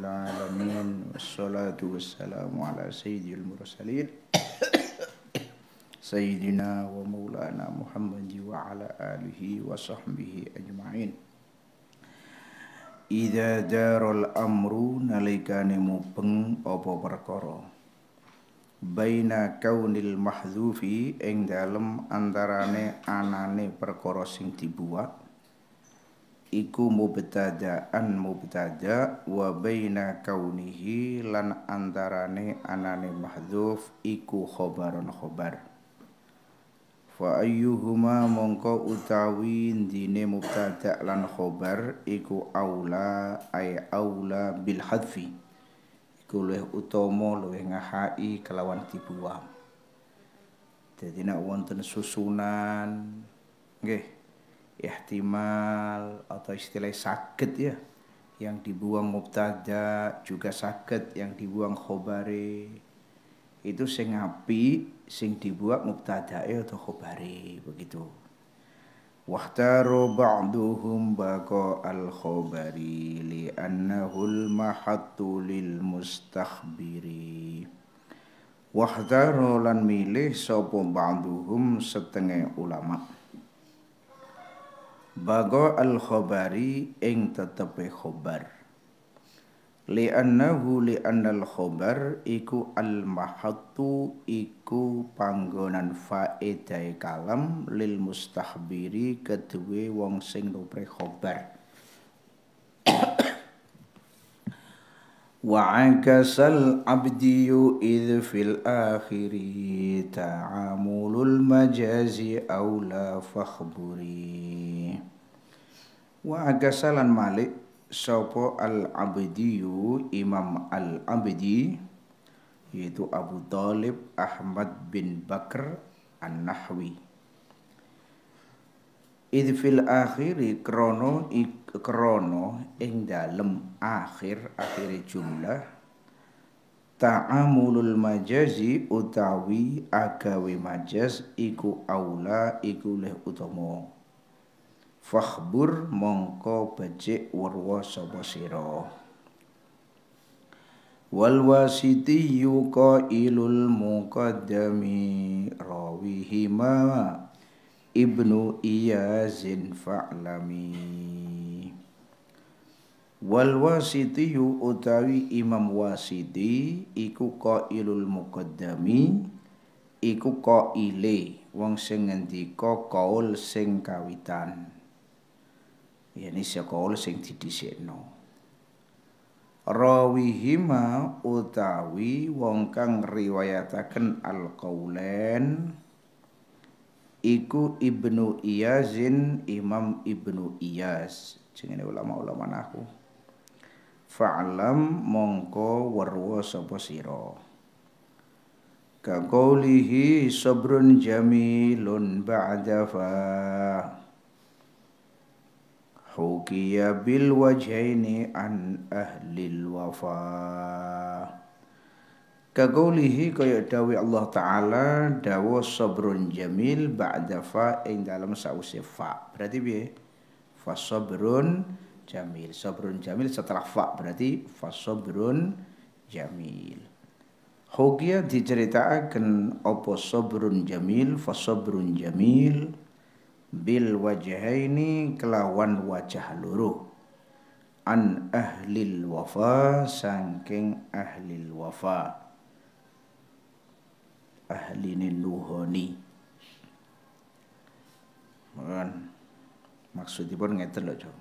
العالمين والصلاة والسلام على سيد المرسلين سيدنا ومولانا محمد وعلى آله وصحبه أجمعين Ida darul amru nalikane mubeng apa perkara baina kaunil mahdzufi ing dalem antarane anane perkara sing dibuat iku mubtada'an mubtada wa baina kaunihi lan antarane anane mahdzuf iku khobaron khobar fa ayyuhuma mongko utawi dine mubtada lan khobar iku aula ay aula bil hadfi iku luwih utama luwih ngahai kelawan dibuang jadi nak wonten susunan nggih ihtimal atau istilah sakit ya yang dibuang mubtada juga sakit yang dibuang khobari itu sing api sing dibuat mubtada atau khobari begitu wahtaru ba'duhum baqa al khobari li annahul mahattu lil mustakhbiri wahtaru lan milih sapa ba'duhum setengah ulama' bago al khobari ing tetepe khobar li'annahu li'annal li khobar iku al mahattu iku panggonan faedai kalam lil mustahbiri kedue wong sing nupre khobar khobar وعكس العبدي إذ في الآخر تعامل المجاز أولى فاخبري وعكس مالك sopo al abdiyu imam al abdi yaitu Abu Talib Ahmad bin Bakar an Nahwi idfil akhiri krono krono ing dalem akhir akhir jumlah ta'amulul majazi utawi agawe majaz iku aula iku leh fakhbur mongko becik warwa sapa sira wal wasiti yuqailul muqaddami rawihi ma ibnu iyazin fa'lami wal wasiti utawi imam wasiti iku qailul muqaddami iku qaile wong sing ngendika kaul sing kawitan yani sing kaul sing didhisikno rawihima utawi wong kang riwayataken al iku Ibnu Iyazin Imam Ibnu Iyaz jenenge ulama-ulama nahu fa'lam mongko warwa sapa sira kaqoulihi sabrun jamilun ba'da fa hukiya bil wajhaini an al wafa' Kagaulihi kaya dawi Allah Ta'ala dawa sabrun jamil ba'da fa ing dalam sausi fa. Berarti biye? Fa sabrun jamil. Sabrun jamil setelah fa berarti fa sabrun jamil. Hogia diceritakan opo sabrun jamil fa sabrun jamil bil wajahaini kelawan wajah luruh an ahlil wafa sangking ahlil wafa ahli ni nuhoni kan? maksudnya pun ngerti loh Jong.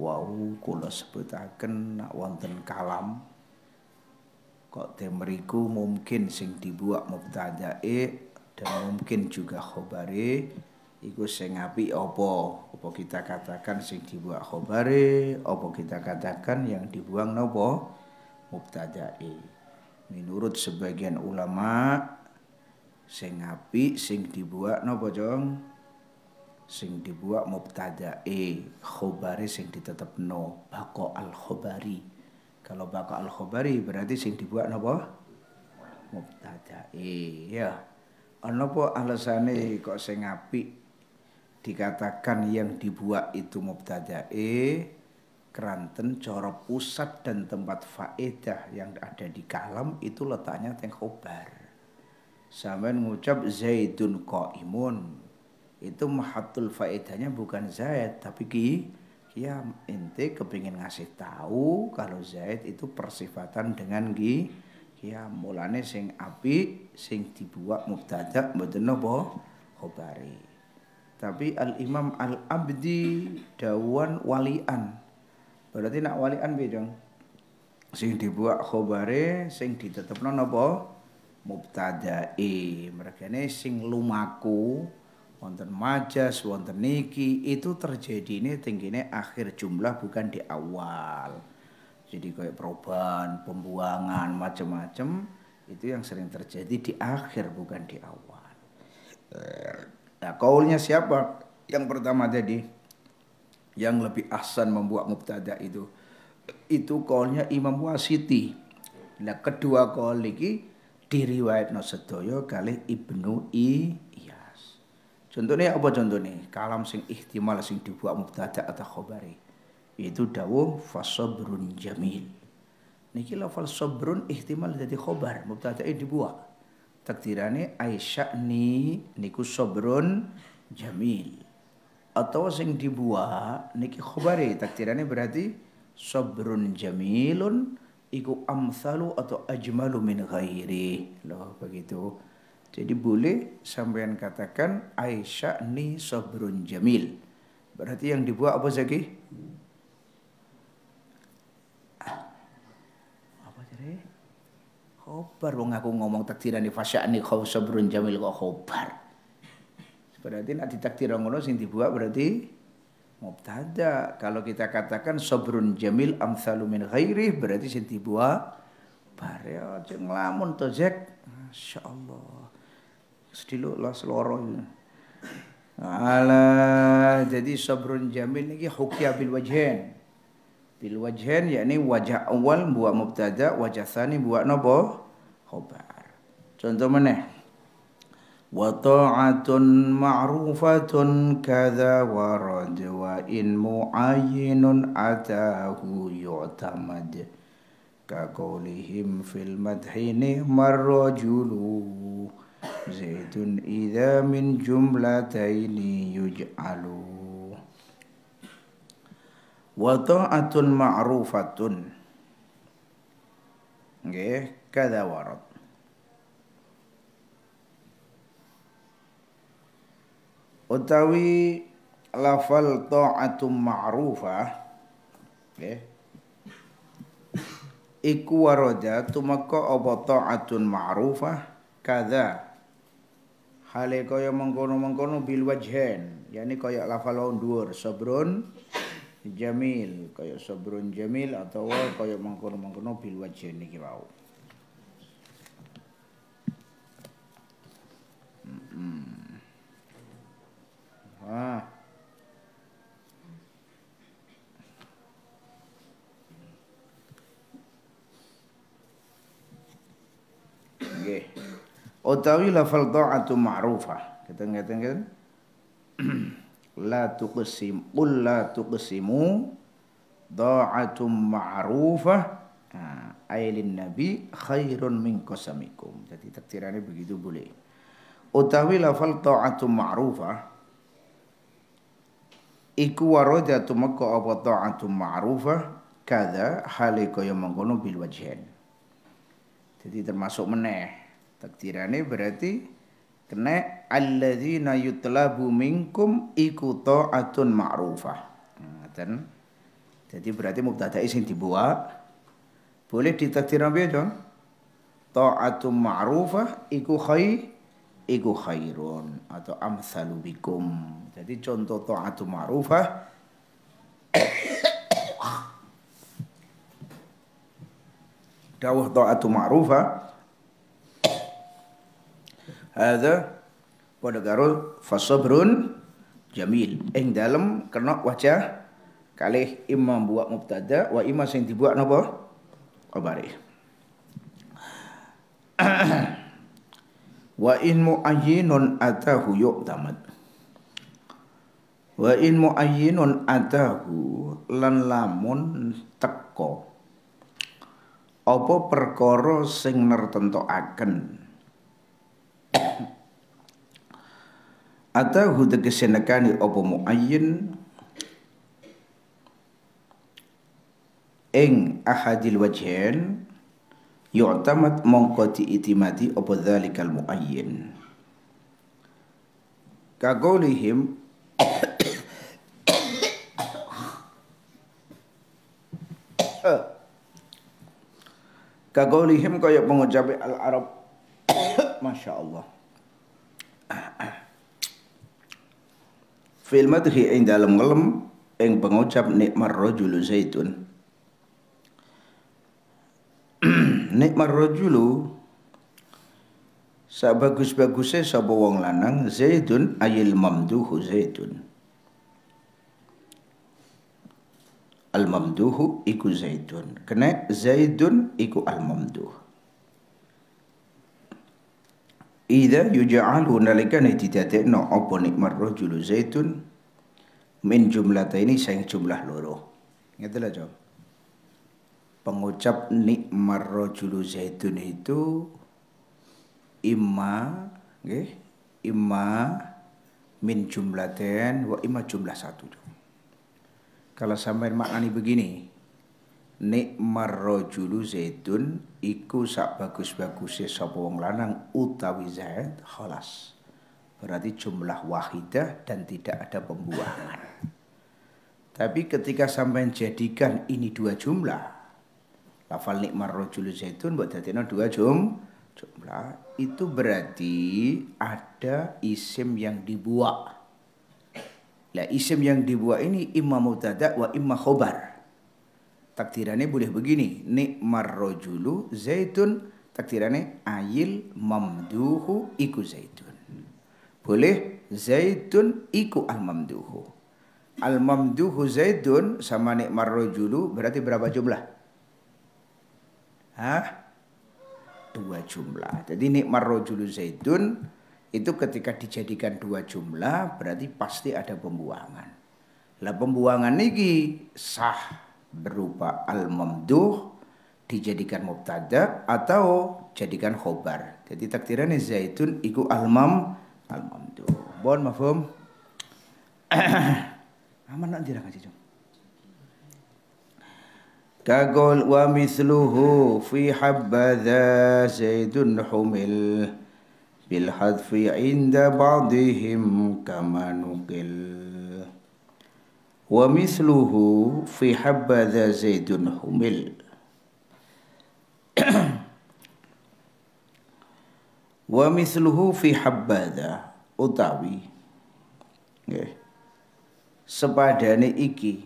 wow kula sebutaken nak wonten kalam kok temeriku mungkin sing dibuak mubtadae dan mungkin juga khobare iku sing api opo apa kita katakan sing dibuak khobare opo kita katakan yang dibuang nopo mubtadae Menurut sebagian ulama sing api sing dibuat napa jong sing dibuat mubtadae khobare sing ditetepno bako al khobari kalau bako al khobari berarti sing dibuat napa e ya ana po alasane kok sing api dikatakan yang dibuat itu e Keranten, coro pusat dan tempat faedah yang ada di Kalam itu letaknya Tengkobar. Sampai mengucap Zaidun imun Itu mahatul faedahnya bukan Zaid tapi Ki ya inti kepingin ngasih tahu kalau Zaid itu persifatan dengan Ki Ya Mulane sing api sing dibuat mubtada mboten boh khobari. Tapi Al Imam Al Abdi dawan walian berarti nak walian piye dong sing dibuat khobare sing ditetepno napa mereka ini, sing lumaku wonten majas wonten niki itu terjadi ini tingginya akhir jumlah bukan di awal jadi kayak perubahan pembuangan macam-macam itu yang sering terjadi di akhir bukan di awal nah kaulnya siapa yang pertama tadi yang lebih ahsan membuat mubtada itu itu kolnya Imam Wasiti nah kedua kol lagi diriwayat sedaya kali Ibnu i Iyas contohnya apa contohnya kalam sing ihtimal sing dibuat mubtada atau khobari itu dawuh fasobrun jamil niki lafal sobrun ihtimal jadi khobar mubtada dibuat takdirannya Aisyah ni niku sobrun jamil atau sing dibuat niki khobari takdirannya berarti sabrun jamilun iku amsalu atau ajmalu min ghairi loh begitu jadi boleh sampean katakan Aisyah ni sabrun jamil berarti yang dibuat apa Zaki? apa jadi? khobar wong aku ngomong takdirannya fasya'ni khaw sabrun jamil kok khobar Berarti nak ditakdir ngono sing dibuat berarti mubtada. Kalau kita katakan sobrun jamil amsalu min ghairi berarti sing dibuat bare aja nglamun to jek. Masyaallah. Sedilo las loro. Ala jadi sobrun jamil niki hukya bil wajhain. Bil wajhain yakni wajah awal buat mubtada, wajah tsani buat nopo? Khobar. Contoh meneh. وطاعة معروفة كذا ورد وإن معين أتاه يعتمد كقولهم في المدح نعم الرجل زيد إذا من جملتين يجعل وطاعة معروفة إيه؟ كذا ورد utawi lafal ta'atum ma'rufah nggih iku waroda tumeka apa ta'atun ma'rufah kada hale kaya mengkono-mengkono bil wajhen yakni kaya lafal dhuwur sabrun jamil kaya sabrun jamil atau kaya mengkono-mengkono bil wajhen iki wau Nah. Nggih. Utawi lafal ta'atu ma'rufah. Kita ngerti ngeten La tuqsim qul la tuqsimu da'atum ma'rufah ah, ailin nabi khairun min qasamikum. Jadi takdirannya begitu boleh. Utawi lafal ta'atu ma'rufah iku waroda tumeka apa ta'atu ma'rufah kada hale kaya bilwajen. bil wajhen jadi termasuk meneh takdirane berarti kena alladzina yutlabu minkum iku ta'atun ma'rufah hmm, ngaten jadi berarti mubtada'i sing dibuat boleh ditakdirkan piye, ya, Jon? Ta'atun ma'rufah iku khai iku khairun atau amsalu bikum. Jadi contoh ta'atu ma'rufah dawah ta'atu ma'rufah hadza pada karo fasabrun jamil ing dalam kena wajah kalih imam buat mubtada wa imam sing dibuat napa khabari Wa in mu'ayyinun atahu yu'tamad Wa in mu'ayyinun atahu Lan lamun teko Apa perkara sing nertento akan Atahu tegesenekani apa mu'ayyin Ing ahadil wajhin yu'tamad mongko diitimadi apa dzalikal muayyin kagolihim kagolihim kaya pengucapi al Arab Masya Allah fil madhi ing dalam ngelem ing pengucap nikmar rojulu zaitun nikmar rajulu sabagus-bagusnya sapa wong lanang zaidun ayil mamduhu zaidun al mamduhu iku zaidun kena zaidun iku al mamduh ida yuja'alu nalikane didadekno apa nikmar rajulu zaidun min jumlah ini sing jumlah loro ngerti lah jawab pengucap nikmar rojulu zaitun itu ima, okay, imma min jumlaten wa ima jumlah satu kalau sampai maknani begini nikmar rojulu zaitun iku sak bagus bagus sapa wong lanang utawi zaid khalas berarti jumlah wahidah dan tidak ada pembuangan tapi ketika sampai jadikan ini dua jumlah lafal nikmar rojul zaitun buat dadekno dua jum jumlah itu berarti ada isim yang dibuat lah isim yang dibuat ini imma mutada wa imma khobar takdirannya boleh begini nikmar rojul zaitun takdirannya ayil mamduhu iku zaitun boleh zaitun iku al mamduhu al mamduhu zaitun sama nikmar rojulu berarti berapa jumlah Hah? Dua jumlah. Jadi nikmat rojul zaidun itu ketika dijadikan dua jumlah berarti pasti ada pembuangan. Lah pembuangan ini sah berupa al-mamduh dijadikan mubtada atau jadikan khobar. Jadi takdirannya zaitun iku al-mam al-mamduh. Bon mafhum. Aman nanti dirang aja, Jom. كقول ومثله في حبذا زيد حمل بالحذف عند بعضهم كما نقل ومثله في حبذا زيد حمل ومثله في حبذا أطاوي nggih إيه. إيكي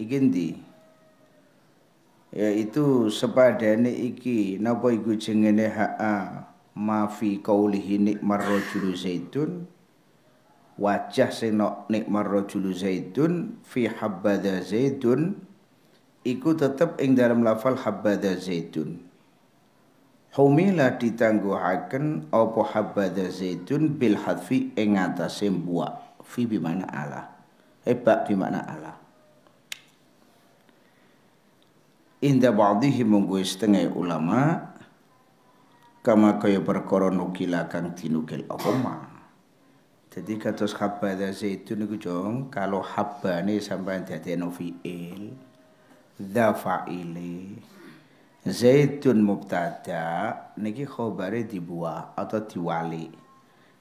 إيكي yaitu sepadane iki napa iku jengene ha'a mafi kaulihi nikmar rajulu zaitun wajah sing nikmar rajulu zaitun fi habada zaitun iku tetep ing dalam lafal habada zaitun humila ditangguhaken opo habada zaitun bil hadfi ing atase buak fi bimana ala hebat bimana ala inda ba'dihi munggu setengah ulama kama kaya perkara nukila kang dinukil apa ma jadi kata habada zaitun niku jong kalau ini sampai dadi fiil dha zaitun mubtada niki khobare dibuah atau diwali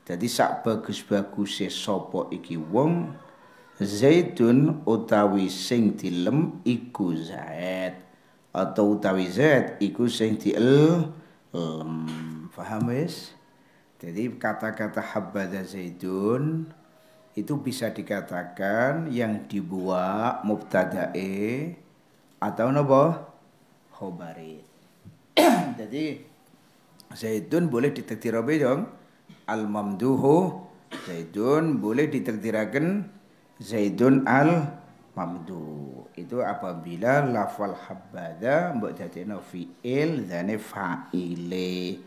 jadi sak bagus-baguse sopo iki wong zaitun utawi sing dilem iku zaid atau utawi zat iku sing diel lem. Faham wis? Jadi kata-kata habbada zaidun itu bisa dikatakan yang dibuat mubtadae atau napa? Khobari. Jadi zaidun boleh ditakdirabe dong al mamduhu zaidun boleh ditakdiraken zaidun al ممدو itu apabila lafal habbadha mbok dadekno fi'il dene fa'ile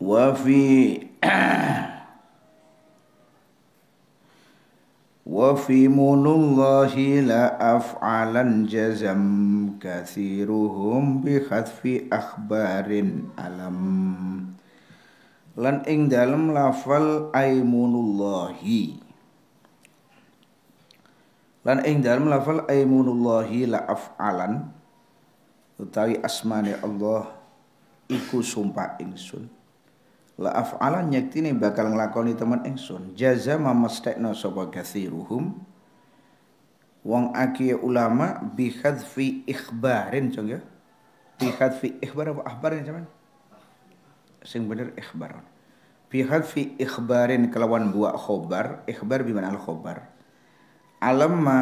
wa fi munullahi la af'alan jazam kathiruhum bi khadfi akhbarin alam lan ing dalam lafal aimunullahi lan ing dalam lafal aimunullahi la af'alan utawi asmane Allah iku sumpah ingsun la af'alan ini bakal ngelakoni teman ingsun jaza mamastekno sapa kathiruhum wong akeh ya ulama bi hadfi ikhbarin cung ya bi hadfi ikhbar apa akhbarin cuman sing bener ikhbar bi hadfi ikhbarin kelawan buak khobar ikhbar biman al khobar alam ma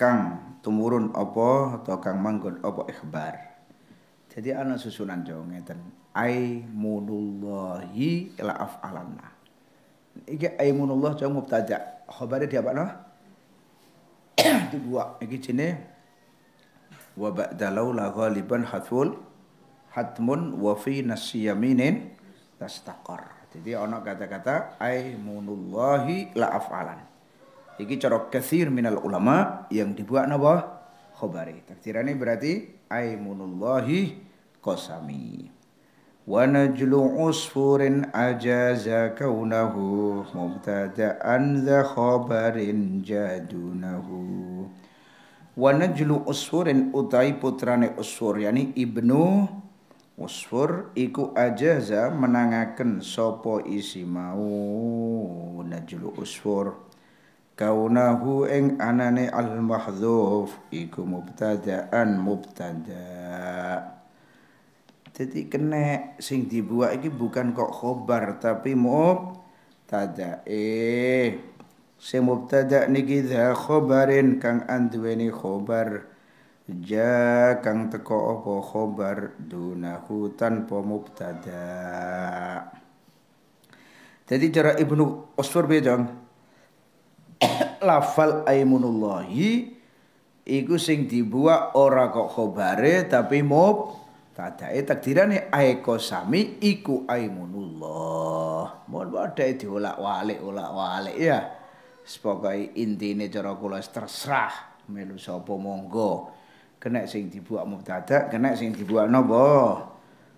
kang tumurun apa atau kang manggon apa ikhbar jadi ana susunan Jawa ngeten. Aimunullahi la af'alanna. Iki aimunullah Jawa mubtada. Khabare no? Itu dua. Iki jene wa ba'da laula ghaliban hatful hatmun wa fi nasyaminin tastaqar. Jadi ana kata-kata aimunullahi la af'alan. Iki cara kathir minal ulama yang dibuat napa? khobari. ini berarti aimunullahi qasami. Wa najlu usfurin ajaza kaunahu mubtada'an dha khabarin jadunahu. Wa najlu usfurin utai putrane usfur yani ibnu usfur iku ajaza menangaken sopo isi mau najlu usfur kaunahu ing anane al mahdzuf iku mubtadaan mubtada jadi kene sing dibuat iki bukan kok khobar tapi mubtada eh si mubtada niki dha khobarin kang andweni khobar ja kang teko apa khobar dunahu tanpa mubtada jadi cara Ibnu Osfur bedong, lafal aimunullahi iku sing dibuat ora kok khobare tapi mub tadae takdirane aiko sami iku aimunullah mohon badai diolak walik olak walik ya sebagai intine cara kula terserah melu sopo monggo kena sing dibuat mubtada kena sing dibuat nopo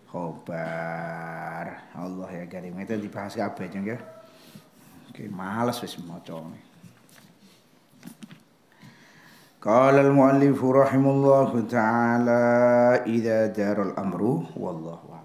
khobar Allah ya karim itu dibahas kabeh ya oke males wis maca قال المؤلف رحمه الله تعالى إذا دار الأمر والله